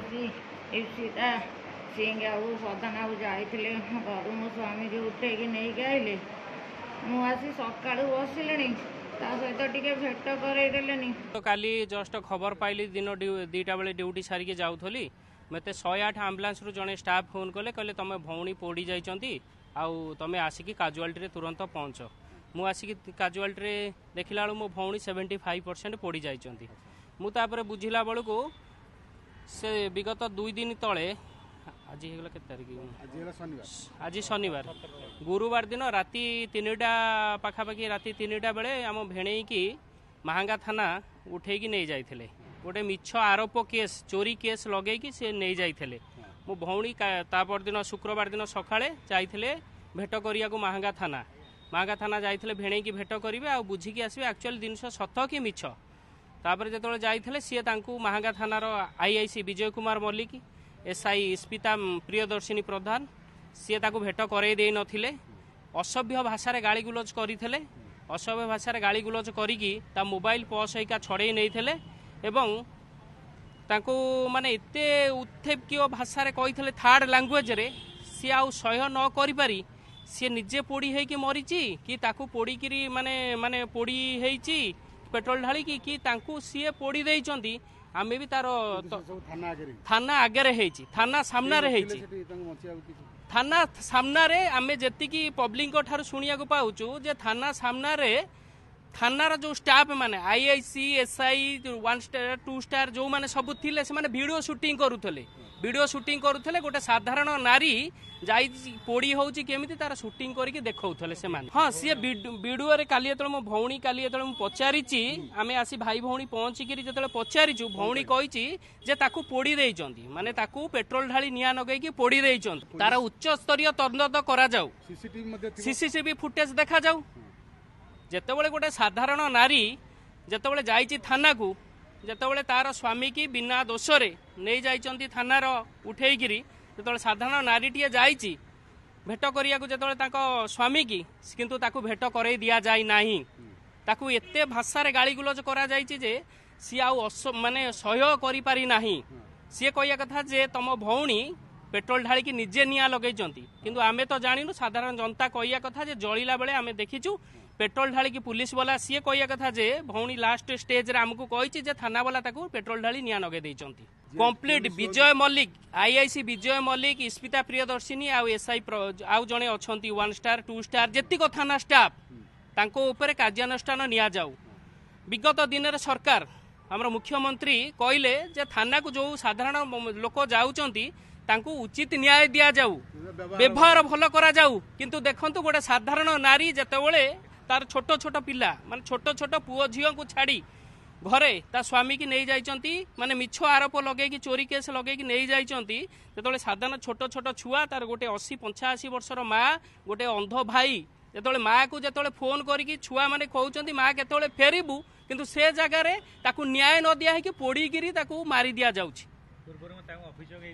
ଯାଇଛି ଇପ୍ସିତା ସିଂ ଆଉ ସଦନାକୁ ଯାଇଥିଲେ ଘରୁ ମୋ ସ୍ୱାମୀକି ଉଠେଇକି ନେଇକି ଆଇଲେ ମୁଁ ଆସି ସକାଳୁ ବସିଲିଣି ତା ସହିତ ଟିକେ ଭେଟ କରେଇଦେଲେନି କାଲି ଜଷ୍ଟ ଖବର ପାଇଲି ଦିନ ଦୁଇଟା ବେଳେ ଡ୍ୟୁଟି ସାରିକି ଯାଉଥିଲି ମୋତେ ଶହେ ଆଠ ଆମ୍ବୁଲାନ୍ସରୁ ଜଣେ ଷ୍ଟାଫ୍ ଫୋନ୍ କଲେ କହିଲେ ତୁମେ ଭଉଣୀ ପୋଡ଼ି ଯାଇଛନ୍ତି ଆଉ ତୁମେ ଆସିକି କାଜୁଆଲିଟିରେ ତୁରନ୍ତ ପହଞ୍ଚ ମୁଁ ଆସିକି କାଜୁଆଲିଟିରେ ଦେଖିଲା ବେଳକୁ ମୋ ଭଉଣୀ ସେଭେଣ୍ଟି ଫାଇଭ୍ ପରସେଣ୍ଟ ପୋଡ଼ି ଯାଇଛନ୍ତି ମୁଁ ତାପରେ ବୁଝିଲା ବେଳକୁ ସେ ବିଗତ ଦୁଇ ଦିନ ତଳେ ଆଜି ହେଇଗଲା କେତେ ତାରିଖ ଆଜି ଶନିବାର ଗୁରୁବାର ଦିନ ରାତି ତିନିଟା ପାଖାପାଖି ରାତି ତିନିଟା ବେଳେ ଆମ ଭେଣେଇକି ମାହାଙ୍ଗା ଥାନା ଉଠେଇକି ନେଇଯାଇଥିଲେ ଗୋଟେ ମିଛ ଆରୋପ କେସ୍ ଚୋରି କେସ୍ ଲଗେଇକି ସେ ନେଇଯାଇଥିଲେ ମୋ ଭଉଣୀ ତା ପରଦିନ ଶୁକ୍ରବାର ଦିନ ସକାଳେ ଯାଇଥିଲେ ଭେଟ କରିବାକୁ ମାହାଙ୍ଗା ଥାନା ମାହାଙ୍ଗା ଥାନା ଯାଇଥିଲେ ଭେଣେଇକି ଭେଟ କରିବେ ଆଉ ବୁଝିକି ଆସିବେ ଆକ୍ଚୁଆଲି ଜିନିଷ ସତ କି ମିଛ ତାପରେ ଯେତେବେଳେ ଯାଇଥିଲେ ସିଏ ତାଙ୍କୁ ମାହାଙ୍ଗା ଥାନାର I I C Bijay Kumar Mallick S I Ispita Priyadarshini Pradhan ସିଏ ତାକୁ ଭେଟ କରେଇ ଦେଇନଥିଲେ ଅସଭ୍ୟ ଭାଷାରେ ଗାଳିଗୁଲଜ କରିଥିଲେ ଅସଭ୍ୟ ଭାଷାରେ ଗାଳିଗୁଲଜ କରିକି ତା ମୋବାଇଲ ପର୍ସ ହେଇକା ଛଡ଼େଇ ନେଇଥିଲେ ଏବଂ ତାଙ୍କୁ ମାନେ ଏତେ ଉତ୍କ୍ଷେପକୀୟ ଭାଷାରେ କହିଥିଲେ ଥାର୍ଡ ଲାଙ୍ଗୁଏଜରେ ସିଏ ଆଉ ସହ୍ୟ ନ କରିପାରି ସିଏ ନିଜେ ପୋଡ଼ି ହେଇକି ମରିଛି କି ତାକୁ ପୋଡ଼ିକିରି ମାନେ ମାନେ ପୋଡ଼ି ହେଇଛି পেট্ରୋল ঢালিকি কি তাঁকু সিয়ে পোড়ি দেইছন্তি আমি বি তার থানা আগে হয়েছি থানা সামনারে হয়েছি থানা সামনারে আমি যেতিকি পব্লিক ঠার শুনিয়াকু পাউছু যে থানা সামনারে থানার যে স্টাফ মানে IIC SI one star two star যে সবু লে সে ভিডিও সুটিং করুলে ভিডিও শুটিং করুলে গোটে সাধারণ নারী যাই পড়ি হচ্ছে কেমিতি তার শুটিং করিকি দেখাউলে সে হ্যাঁ সি ভিডিও কালি যেত মো ভৌণী কালি যেত পচারিছি আমি আসি ভাই ভৌণী পৌঁছিকি যেত পচারিছু ভৌণী কইছি যে তাকে পোড়ি দিয়েছেন মানে তাকে পেট্রোল ঢালি নিয়া নগাইকি পোড়ি দিয়েছেন তার উচ্চস্তরীয় তদন্ত করা যাও সিসিটিভি ফুটেজ দেখা যাও যেতবে গোটে সাধারণ নারী যেতবে যাইছি থানাকু ଯେତେବେଳେ ତାର ସ୍ୱାମୀକି ବିନା ଦୋଷରେ ନେଇଯାଇଛନ୍ତି ଥାନାର ଉଠେଇକିରି ଯେତେବେଳେ ସାଧାରଣ ନାରୀଟିଏ ଯାଇଛି ଭେଟ କରିବାକୁ ଯେତେବେଳେ ତାଙ୍କ ସ୍ୱାମୀକି କିନ୍ତୁ ତାକୁ ଭେଟ କରେଇ ଦିଆଯାଇ ନାହିଁ ତାକୁ ଏତେ ଭାଷାରେ ଗାଳିଗୁଲଜ କରାଯାଇଛି ଯେ ସିଏ ଆଉ ମାନେ ସହ୍ୟ କରିପାରି ନାହିଁ ସିଏ କହିବା କଥା ଯେ ତମ ଭଉଣୀ ପେଟ୍ରୋଲ ଢାଳିକି ନିଜେ ନିଆଁ ଲଗେଇଛନ୍ତି କିନ୍ତୁ ଆମେ ତ ଜାଣିନୁ ସାଧାରଣ ଜନତା କହିବା କଥା ଯେ ଜଳିଲା ବେଳେ ଆମେ ଦେଖିଛୁ পেট্রোল ঢালিকি পুলিশবালা সি কয়া কথা যে ভৌণী লাস্ট স্টেজরে আমাকে কইছি যে থানা থানাবালা তাকে পেট্রোল ঢালি নিয়া নগে দেইছেন কমপ্লিট বিজয় মল্লিক আইআইসি বিজয় মল্লিক ইস্পিতা প্রিয়দর্শিনী আউ এসআই আউ জনে অছন্তি ওয়ান স্টার টু স্টার যেতিক থানা স্টাফ তাঙ্কো উপরে কার্যানুষ্ঠান নিয়া যাও বিগত দিনের সরকার আমার মুখ্যমন্ত্রী কইলে যে থানা থানাকু যে সাধারণ লোক তাঙ্কু যাচ্ছেন ତାଙ୍କୁ ଉଚିତ ନ୍ୟାୟ ଦିଆଯାଉ ବ୍ୟବହାର ଭଲ କରାଯାଉ କିନ୍ତୁ ଦେଖନ୍ତୁ ଗୋଟେ ସାଧାରଣ ନାରୀ ଯେତେବେଳେ তার ছোট ছোট পিলা মানে ছোট ছোট পুয় ঝিউকু ছাড়ি ঘরে তা স্বামীকে নেই যাইছন্তি মানে মিছ আরোপ লগাইকি চোরি কেস লগাইকি নেই যাইছন্তি যেতবে সাধারণ ছোট ছোট ছুয়া তার গোটে অশি পঞ্চাশি বর্ষর মা গোটে অন্ধ ভাই যেতবে মাকে যেতবে ফোন করিকি ছুয়া মানে কৌছন্তি মা কেতবে ফেরিবু কিন্তু সে জায়গায় তাকু ন্যায় ন নদিয়া হইকি পোড়িকি তাকু মারি দিয়া যাচ্ছে